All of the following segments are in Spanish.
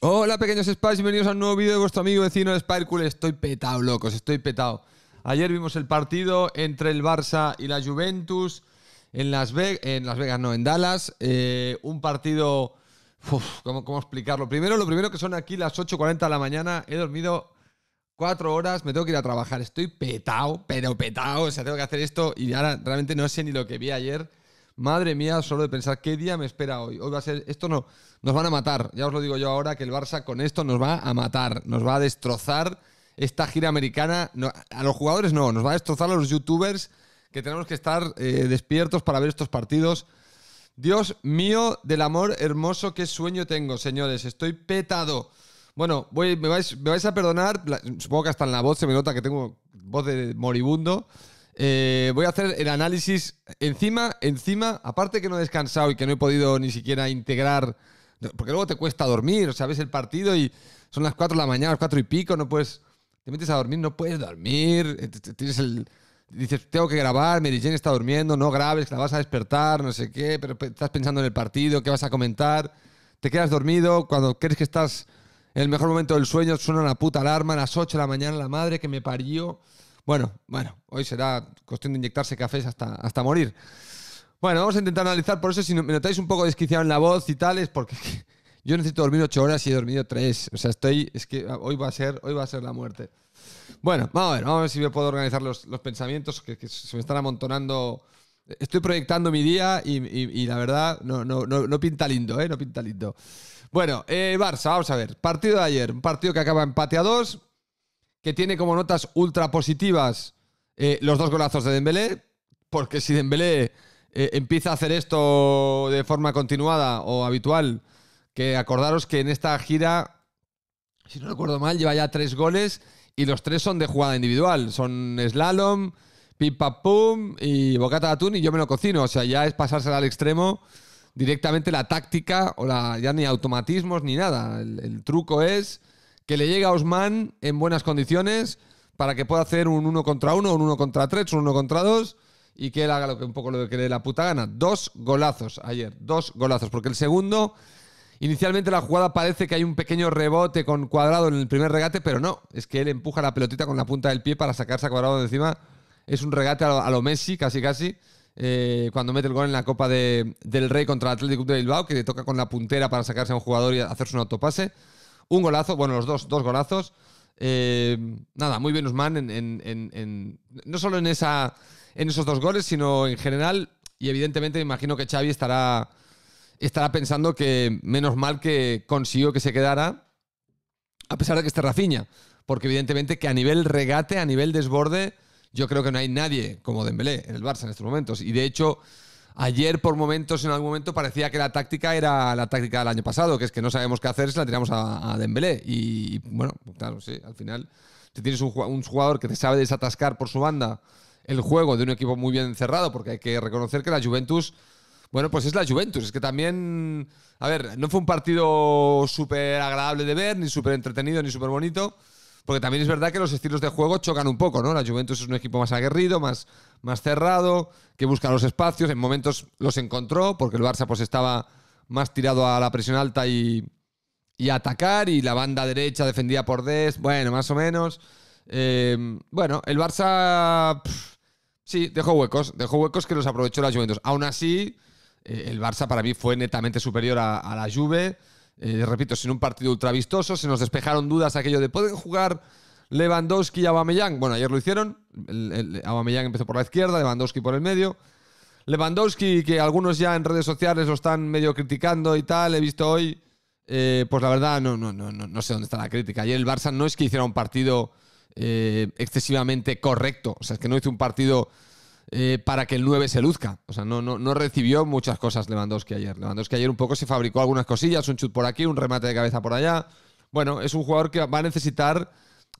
Hola pequeños Spice, bienvenidos a un nuevo vídeo de vuestro amigo vecino de Spirecool. Estoy petado, locos, estoy petado. Ayer vimos el partido entre el Barça y la Juventus en Las, Vegas, en Las Vegas, no, en Dallas. Eh, un partido... ¿cómo, explicarlo? Primero, lo primero que son aquí las 8.40 de la mañana, he dormido cuatro horas, me tengo que ir a trabajar, estoy petado, pero petado, o sea, tengo que hacer esto y ahora realmente no sé ni lo que vi ayer. Madre mía, solo de pensar qué día me espera hoy. Hoy va a ser. Esto no. Nos van a matar. Ya os lo digo yo ahora que el Barça con esto nos va a matar. Nos va a destrozar esta gira americana. a los jugadores no. Nos va a destrozar a los youtubers que tenemos que estar eh, despiertos para ver estos partidos. Dios mío del amor hermoso, qué sueño tengo, señores. Estoy petado. Bueno, voy, me, me vais a perdonar. Supongo que hasta en la voz se me nota que tengo voz de moribundo. Eh, voy a hacer el análisis encima, encima, aparte que no he descansado y que no he podido ni siquiera integrar, porque luego te cuesta dormir, o sea, ves el partido y son las 4 de la mañana, las 4 y pico, no puedes, te metes a dormir, no puedes dormir, eh, tienes el... Dices, tengo que grabar, Mary Jane está durmiendo, no grabes, la vas a despertar, no sé qué, pero estás pensando en el partido, qué vas a comentar, te quedas dormido, cuando crees que estás en el mejor momento del sueño, suena una puta alarma a las 8 de la mañana, la madre que me parió. Bueno, bueno, hoy será cuestión de inyectarse cafés hasta, hasta morir. Bueno, vamos a intentar analizar, por eso si me notáis un poco desquiciado en la voz y tal, es porque yo necesito dormir ocho horas y he dormido tres. O sea, estoy, es que ah, hoy va a ser, hoy va a ser la muerte. Bueno, vamos a ver, vamos a ver si me puedo organizar los, los pensamientos que, se me están amontonando. Estoy proyectando mi día y, la verdad no, no, no, pinta lindo, ¿eh? No pinta lindo. Bueno, eh, Barça, vamos a ver. Partido de ayer, un partido que acaba empate a dos que tiene como notas ultra positivas eh, los dos golazos de Dembélé, porque si Dembélé eh, empieza a hacer esto de forma continuada o habitual, que acordaros que en esta gira, si no recuerdo mal, lleva ya tres goles y los tres son de jugada individual, son slalom, pim pum y bocata de atún y yo me lo cocino, o sea, ya es pasársela al extremo directamente la táctica o la, ya ni automatismos ni nada, el truco es que le llegue a Osman en buenas condiciones para que pueda hacer un 1 contra 1, un 1 contra 3, un 1 contra 2 y que él haga lo que, un poco lo que le dé la puta gana. Dos golazos ayer, dos golazos, porque el segundo, inicialmente la jugada parece que hay un pequeño rebote con cuadrado en el primer regate, pero no, es que él empuja la pelotita con la punta del pie para sacarse a cuadrado de encima. Es un regate a lo, Messi, casi casi. Eh, cuando mete el gol en la Copa del Rey contra el Atlético de Bilbao, que le toca con la puntera para sacarse a un jugador y hacerse un autopase. Un golazo, bueno, los dos, dos golazos. Eh, nada, muy bien Usman en, en, no solo en, esa, en esos dos goles, sino en general. Y evidentemente me imagino que Xavi estará, estará pensando que menos mal que consiguió que se quedara, a pesar de que esté Rafiña. Porque evidentemente que a nivel regate, a nivel desborde, yo creo que no hay nadie como Dembélé en el Barça en estos momentos. Y de hecho Ayer, por momentos, en algún momento parecía que la táctica era la táctica del año pasado, que es que no sabemos qué hacer, se la tiramos a, a Dembélé. Y, bueno, claro, sí, al final, si tienes un, un jugador que te sabe desatascar por su banda el juego de un equipo muy bien cerrado, porque hay que reconocer que la Juventus bueno, pues es la Juventus. Es que también. A ver, no fue un partido súper agradable de ver, ni súper entretenido, ni súper bonito. Porque también es verdad que los estilos de juego chocan un poco, ¿no? La Juventus es un equipo más aguerrido, más, más cerrado, que busca los espacios. En momentos los encontró, porque el Barça pues estaba más tirado a la presión alta y, y atacar, y la banda derecha defendía por Des, bueno, más o menos. Em, bueno, el Barça... sí, dejó huecos, dejó huecos que los aprovechó la Juventus. Aún así, eh, el Barça para mí fue netamente superior a, a la Juve. Eh, repito, sin un partido ultravistoso se nos despejaron dudas aquello de ¿pueden jugar Lewandowski y Aubameyang? Bueno, ayer lo hicieron, el, empezó por la izquierda, Lewandowski por el medio. Lewandowski, que algunos ya en redes sociales lo están medio criticando y tal, he visto hoy, eh, pues la verdad no, no, no, no sé dónde está la crítica. Ayer el Barça no es que hiciera un partido eh, excesivamente correcto, o sea, es que no hizo un partido eh, para que el 9 se luzca. O sea, no, no, recibió muchas cosas Lewandowski ayer. Lewandowski ayer un poco se fabricó algunas cosillas, un chut por aquí, un remate de cabeza por allá. Bueno, es un jugador que va a necesitar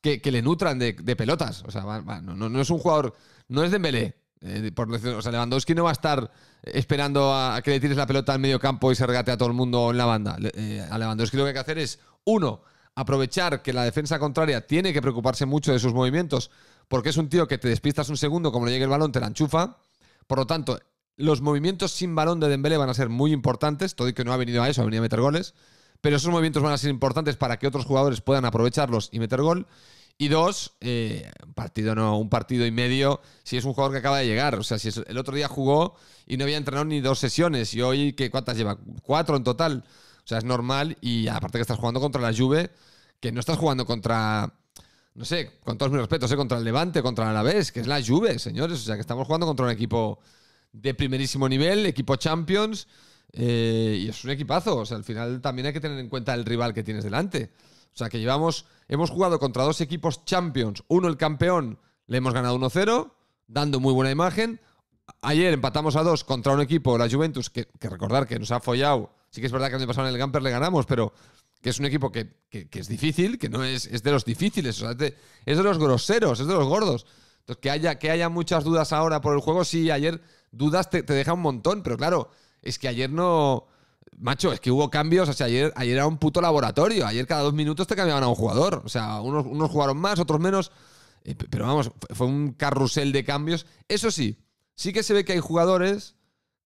que, le nutran de, pelotas. O sea, no, no, es un jugador, no es de eh, o sea, Lewandowski no va a estar esperando a, que le tires la pelota al medio campo y se regate a todo el mundo en la banda. Eh, a Lewandowski lo que hay que hacer es, uno, aprovechar que la defensa contraria tiene que preocuparse mucho de sus movimientos porque es un tío que te despistas un segundo, como le llegue el balón, te la enchufa. Por lo tanto, los movimientos sin balón de Dembele van a ser muy importantes, todo y que no ha venido a eso, ha venido a meter goles, pero esos movimientos van a ser importantes para que otros jugadores puedan aprovecharlos y meter gol. Y dos, eh, un partido no, un partido y medio, si es un jugador que acaba de llegar. O sea, si el otro día jugó y no había entrenado ni dos sesiones, y hoy, ¿qué, ¿cuántas lleva? Cuatro en total. O sea, es normal, y aparte que estás jugando contra la Juve, que no estás jugando contra no sé, con todos mis respetos, ¿eh? contra el Levante, contra el Alavés, que es la Juve, señores. O sea, que estamos jugando contra un equipo de primerísimo nivel, equipo Champions, eh, y es un equipazo. O sea, al final también hay que tener en cuenta el rival que tienes delante. O sea, que llevamos, hemos jugado contra dos equipos Champions, uno el campeón, le hemos ganado 1-0, dando muy buena imagen. Ayer empatamos a dos contra un equipo, la Juventus, que, recordar que nos ha follado. Sí que es verdad que el año pasado en el Gamper le ganamos, pero que es un equipo que, es difícil, que no es, es de los difíciles, es, de, los groseros, es de los gordos. Entonces, que haya, que haya muchas dudas ahora por el juego, sí, ayer dudas te, deja un montón, pero claro, es que ayer no... Macho, es que hubo cambios, o sea, ayer, ayer era un puto laboratorio, ayer cada dos minutos te cambiaban a un jugador, o sea, unos, jugaron más, otros menos, eh, pero vamos, fue un carrusel de cambios. Eso sí, sí que se ve que hay jugadores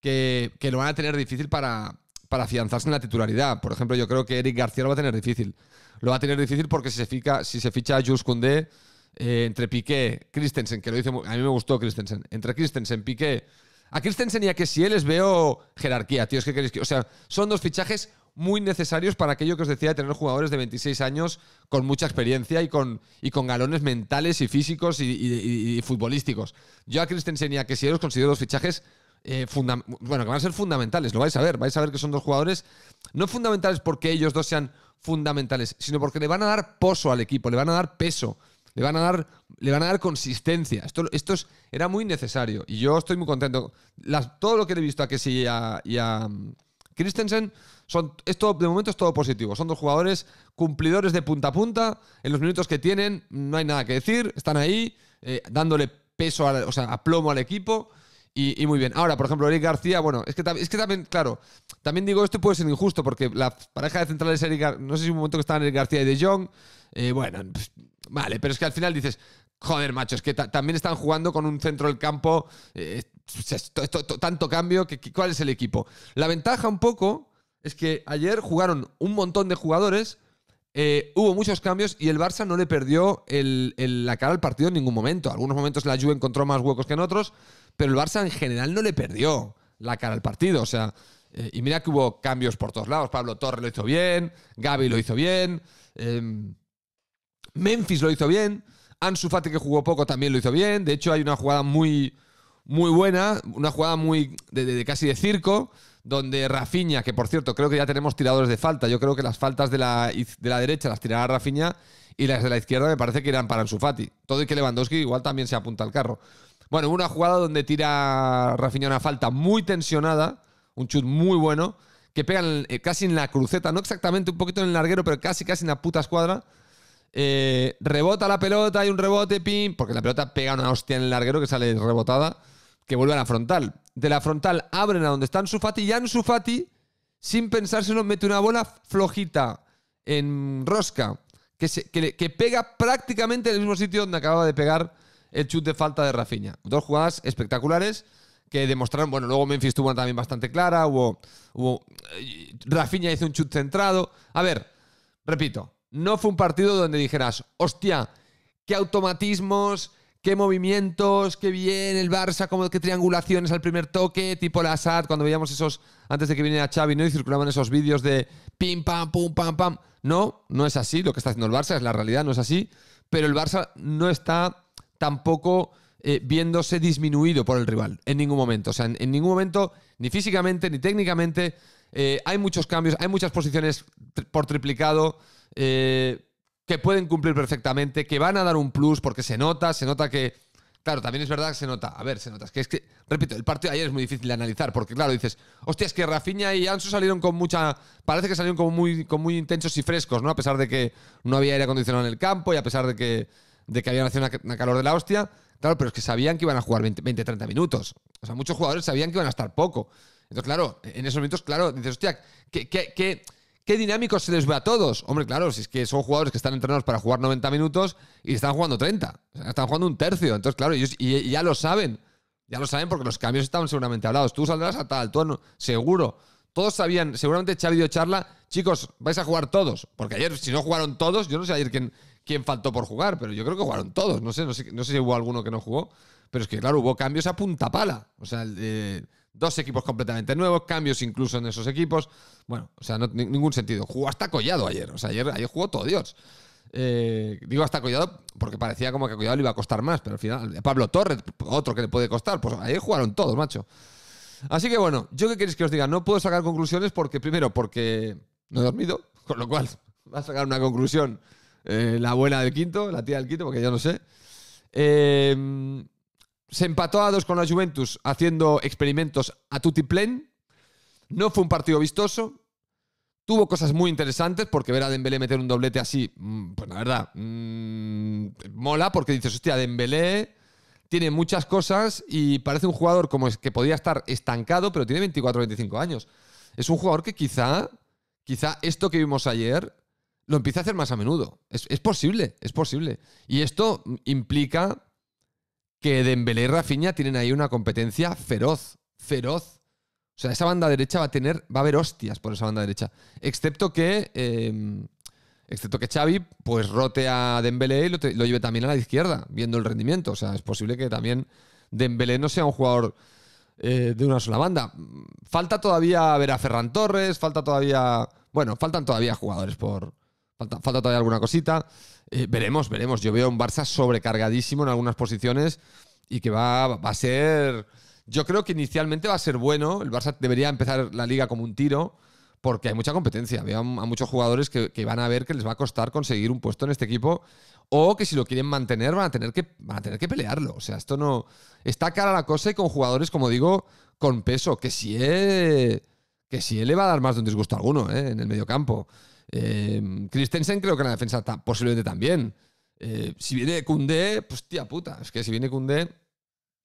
que, que lo van a tener difícil para, para afianzarse en la titularidad. Por ejemplo, yo creo que Eric García lo va a tener difícil. Lo va a tener difícil porque si se, si se ficha a Jules Koundé, eh, entre Piqué, Christensen, que lo dice, a mí me gustó Christensen, entre Christensen, Piqué, a Christensen y a que si les veo jerarquía, tío, que o sea, son dos fichajes muy necesarios para aquello que os decía de tener jugadores de 26 años con mucha experiencia y con, y con galones mentales y físicos y, futbolísticos. Yo a Christensen y a que si los considero dos fichajes eh, bueno, que van a ser fundamentales, lo vais a ver, vais a ver que son dos jugadores, no fundamentales porque ellos dos sean fundamentales, sino porque le van a dar pozo al equipo, le van a dar peso, le van a dar, le van a dar consistencia. Esto, esto era muy necesario y yo estoy muy contento. todo lo que he visto a Kessie y a, mm, Christensen son, de momento es todo positivo. Son dos jugadores cumplidores de punta a punta. En los minutos que tienen no hay nada que decir. Están ahí eh, dándole peso, a, o sea, plomo al equipo. Y, muy bien. Ahora, por ejemplo, Eric García, bueno, es que, es que también, claro, también digo, esto puede ser injusto porque la pareja de centrales, Eric no sé si un momento que estaban Eric García y De Jong, eh, bueno, vale, pero es que al final dices, joder, macho, es que también están jugando con un centro del campo, eh, tanto cambio, que, ¿cuál es el equipo? La ventaja un poco es que ayer jugaron un montón de jugadores eh, hubo muchos cambios y el Barça no le perdió la cara al partido en ningún momento. Algunos momentos la Juve encontró más huecos que en otros, pero el Barça en general no le perdió la cara al partido. O sea, eh, y mira que hubo cambios por todos lados. Pablo Torres lo hizo bien, Gaby lo hizo bien, em, Memphis lo hizo bien, Ansu Fati que jugó poco también lo hizo bien. De hecho hay una jugada muy, muy buena, una jugada muy de casi de circo donde Rafiña, que por cierto creo que ya tenemos tiradores de falta, yo creo que las faltas de la, de la derecha las tirará Rafiña y las de la izquierda me parece que irán para Sufati. Todo y que Lewandowski igual también se apunta al carro. Bueno, una jugada donde tira Rafiña una falta muy tensionada, un chut muy bueno, que pegan eh, casi en la cruceta, no exactamente un poquito en el larguero, pero casi casi en la puta escuadra. Eh, rebota la pelota, hay un rebote, pim, porque la pelota pega una hostia en el larguero que sale rebotada, que vuelve a la frontal de la frontal abren a donde está su Fati y su Fati, sin pensárselo, mete una bola flojita en rosca que, se, que, pega prácticamente en el mismo sitio donde acababa de pegar el chute de falta de Rafinha. Dos jugadas espectaculares que demostraron, bueno, luego Memphis tuvo una también bastante clara, hubo, hubo eh, Rafinha hizo un chut centrado. A ver, repito, no fue un partido donde dijeras, hostia, qué automatismos, qué movimientos, qué bien el Barça, como qué triangulaciones al primer toque, tipo la SAT, cuando veíamos esos, antes de que viniera Xavi, ¿no? Y circulaban esos vídeos de pim, pam, pum, pam, pam. No, no es así, lo que está haciendo el Barça es la realidad, no es así, pero el Barça no está tampoco eh, viéndose disminuido por el rival, en ningún momento. O sea, en, ningún momento, ni físicamente, ni técnicamente, eh, hay muchos cambios, hay muchas posiciones por triplicado. Eh, que pueden cumplir perfectamente, que van a dar un plus porque se nota, se nota que... Claro, también es verdad que se nota. A ver, se nota. Es que, es que repito, el partido de ayer es muy difícil de analizar porque, claro, dices, hostia, es que Rafinha y Ansu salieron con mucha... Parece que salieron como muy, con muy intensos y frescos, ¿no? A pesar de que no había aire acondicionado en el campo y a pesar de que, de que habían nacido una, calor de la hostia. Claro, pero es que sabían que iban a jugar 20-30 minutos. O sea, muchos jugadores sabían que iban a estar poco. Entonces, claro, en esos momentos claro, dices, hostia, ¿qué, que... que qué dinámico se les ve a todos. Hombre, claro, si es que son jugadores que están entrenados para jugar 90 minutos y están jugando 30. están jugando un tercio. Entonces, claro, y, ya lo saben. Ya lo saben porque los cambios estaban seguramente hablados. Tú saldrás a tal, tú seguro. Todos sabían, seguramente Xavi charla, chicos, vais a jugar todos. Porque ayer, si no jugaron todos, yo no sé ayer quién, quién faltó por jugar, pero yo creo que jugaron todos. No sé, no sé, no sé si hubo alguno que no jugó. Pero es que, claro, hubo cambios a punta pala. O sea, el de Dos equipos completamente nuevos, cambios incluso en esos equipos. Bueno, o sea, no, ningún sentido. Jugó hasta Collado ayer. O sea, ayer, ayer jugó todo Dios. Eh, digo hasta Collado porque parecía como que a Collado le iba a costar más, pero al final, eh, Pablo Torres, otro que le puede costar, pues ayer jugaron todos, macho. Así que bueno, yo qué queréis que os diga, no puedo sacar conclusiones porque, primero, porque no he dormido, con lo cual va a sacar una conclusión eh, la abuela del quinto, la tía del quinto, porque yo no sé. Eh, se empató a dos con la Juventus haciendo experimentos a tutti No fue un partido vistoso. Tuvo cosas muy interesantes porque ver a Dembélé meter un doblete así, mm, pues la verdad, mm, mola porque dices, hostia, Dembélé tiene muchas cosas y parece un jugador como es que podría estar estancado, pero tiene 24 25 años. Es un jugador que quizá, quizá esto que vimos ayer lo empiece a hacer más a menudo. Es, es posible, es posible. Y esto implica que Dembélé y Rafinha tienen ahí una competencia feroz, feroz. O sea, esa banda derecha va a tener, va a haber hostias por esa banda derecha. Excepto que, em, excepto que Xavi, pues rote a Dembélé y lo, lleve también a la izquierda, viendo el rendimiento. O sea, es posible que también Dembélé no sea un jugador eh, de una sola banda. Falta todavía ver a Ferran Torres, falta todavía, bueno, faltan todavía jugadores por, Falta, falta todavía alguna cosita. Eh, veremos, veremos. Yo veo un Barça sobrecargadísimo en algunas posiciones y que va, a ser... Yo creo que inicialmente va a ser bueno. El Barça debería empezar la liga como un tiro porque hay mucha competencia. Veo a, muchos jugadores que, van a ver que les va a costar conseguir un puesto en este equipo o que si lo quieren mantener van a tener que, a tener que pelearlo. O sea, esto no... Está cara la cosa y con jugadores, como digo, con peso, que si que si él le va a dar más de un disgusto a alguno ¿eh? en el mediocampo. campo. Em, Christensen creo que en la defensa posiblemente también. Eh, si viene Kunde, pues tía puta, es que si viene Kunde,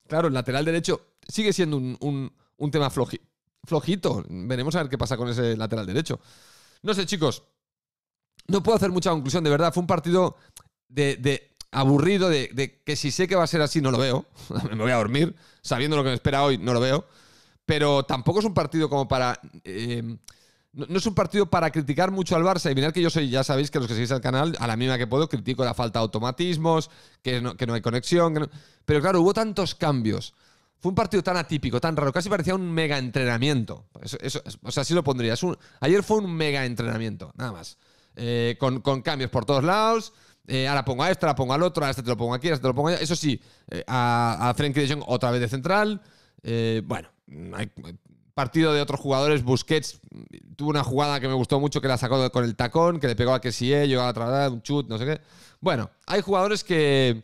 claro, el lateral derecho sigue siendo un, tema flojito. Veremos a ver qué pasa con ese lateral derecho. No sé, chicos, no puedo hacer mucha conclusión, de verdad, fue un partido de, aburrido, de, que si sé que va a ser así, no lo veo. me voy a dormir, sabiendo lo que me espera hoy, no lo veo. Pero tampoco es un partido como para... Em, no, es un partido para criticar mucho al Barça. Y mirad que yo soy, ya sabéis que los que seguís el canal, a la misma que puedo, critico la falta de automatismos, que no, que no hay conexión. Pero claro, hubo tantos cambios. Fue un partido tan atípico, tan raro, casi parecía un mega entrenamiento. Eso, o sea, así lo pondría. ayer fue un mega entrenamiento, nada más. Eh, con, cambios por todos lados. Eh, ahora pongo a este, ahora pongo al otro, a este te lo pongo aquí, a este te lo pongo allá. Eso sí, eh, a, a Frank Jong otra vez de central. bueno, hay, partido de otros jugadores. Busquets tuvo una jugada que me gustó mucho, que la sacó con el tacón, que le pegó a Kessie, eh, llegó a vez un chut, no sé qué. Bueno, hay jugadores que,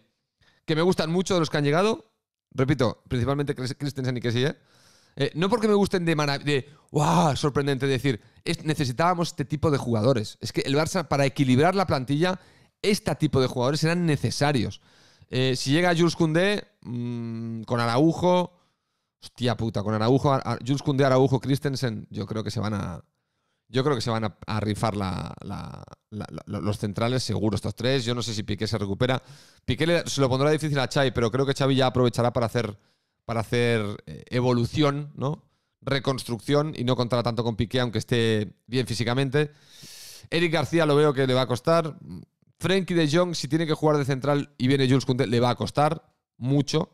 que me gustan mucho de los que han llegado. Repito, principalmente Christensen y Kessie. Eh. eh, no porque me gusten de de wow, sorprendente decir, es, necesitábamos este tipo de jugadores. Es que el Barça, para equilibrar la plantilla, este tipo de jugadores eran necesarios. Eh, si llega Jules Koundé, mm, con Araujo, Hostia puta, con Araujo, Jules Koundé, Araujo, Christensen, yo creo que se van a. Yo creo que se van a, rifar los centrales, seguro, estos tres. Yo no sé si Piqué se recupera. Piqué se lo pondrá difícil a Chai, pero creo que Xavi ya aprovechará para hacer, para hacer eh, evolución, ¿no? Reconstrucción y no contará tanto con Piqué, aunque esté bien físicamente. Eric García lo veo que le va a costar. Frenkie de Jong, si tiene que jugar de central y viene Jules Koundé, le va a costar mucho.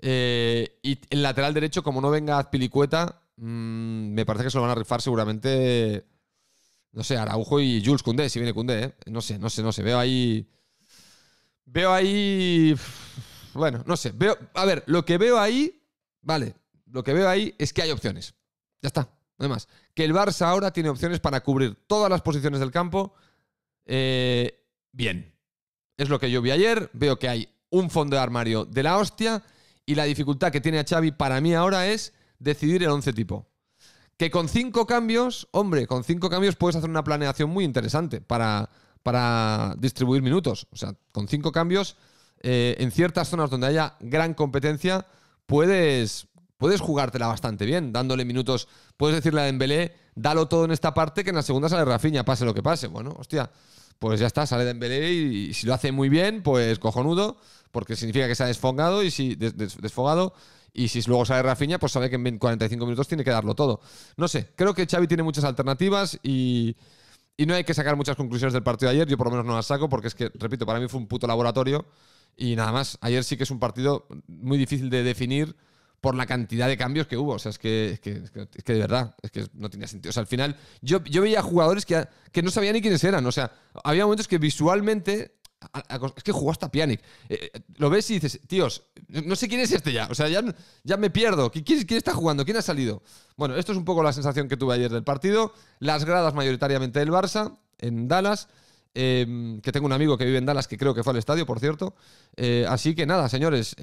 Eh, y el lateral derecho, como no venga Azpilicueta mm, me parece que se lo van a rifar seguramente. No sé, Araujo y Jules Cundé, si viene Cundé, ¿eh? No sé, no sé, no sé. Veo ahí. Veo ahí. Bueno, no sé. Veo, a ver, lo que veo ahí. Vale, lo que veo ahí es que hay opciones. Ya está, no más. Que el Barça ahora tiene opciones para cubrir todas las posiciones del campo. Eh, bien. Es lo que yo vi ayer. Veo que hay un fondo de armario de la hostia y la dificultad que tiene a Xavi para mí ahora es decidir el once tipo. Que con cinco cambios, hombre, con cinco cambios puedes hacer una planeación muy interesante para, para distribuir minutos. O sea, con cinco cambios, eh, en ciertas zonas donde haya gran competencia, puedes, puedes jugártela bastante bien, dándole minutos. Puedes decirle a Dembélé, dalo todo en esta parte, que en la segunda sale Rafinha, pase lo que pase. Bueno, hostia, pues ya está, sale Dembélé y, y si lo hace muy bien, pues cojonudo, porque significa que se ha desfogado y si desfogado y si luego sale Rafinha, pues sabe que en 45 minutos tiene que darlo todo. No sé, creo que Xavi tiene muchas alternativas y, y no hay que sacar muchas conclusiones del partido de ayer, yo por lo menos no las saco porque es que, repito, para mí fue un puto laboratorio y nada más. Ayer sí que es un partido muy difícil de definir por la cantidad de cambios que hubo. O sea, es que, es que, de verdad, es que no tenía sentido. O sea, al final, yo, veía jugadores que, no sabía ni quiénes eran. O sea, había momentos que visualmente es que jugó hasta Pianic. Eh, eh, lo ves y dices, tíos, no sé quién es este ya. O sea, ya, ya me pierdo. ¿Quién, está jugando? ¿Quién ha salido? Bueno, esto es un poco la sensación que tuve ayer del partido. Las gradas mayoritariamente del Barça, en Dallas. Em, que tengo un amigo que vive en Dallas que creo que fue al estadio, por cierto. Eh, así que nada, señores,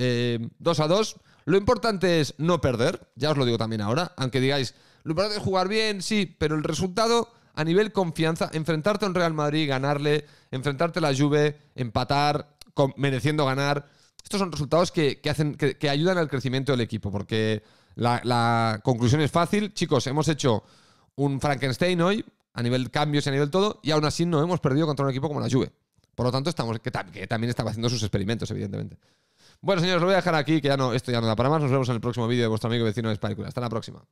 2 a 2. Lo importante es no perder, ya os lo digo también ahora, aunque digáis, lo importante es jugar bien, sí, pero el resultado a nivel confianza, enfrentarte a un Real Madrid, ganarle, enfrentarte a la Juve, empatar, mereciendo ganar. Estos son resultados que, hacen, que, ayudan al crecimiento del equipo, porque la, conclusión es fácil. Chicos, hemos hecho un Frankenstein hoy, a nivel cambios y a nivel todo, y aún así no hemos perdido contra un equipo como la Juve. Por lo tanto, estamos, que también estaba haciendo sus experimentos, evidentemente. Bueno, señores, lo voy a dejar aquí, que ya no, esto ya no da para más. Nos vemos en el próximo vídeo de vuestro amigo vecino de Spycula. Hasta la próxima.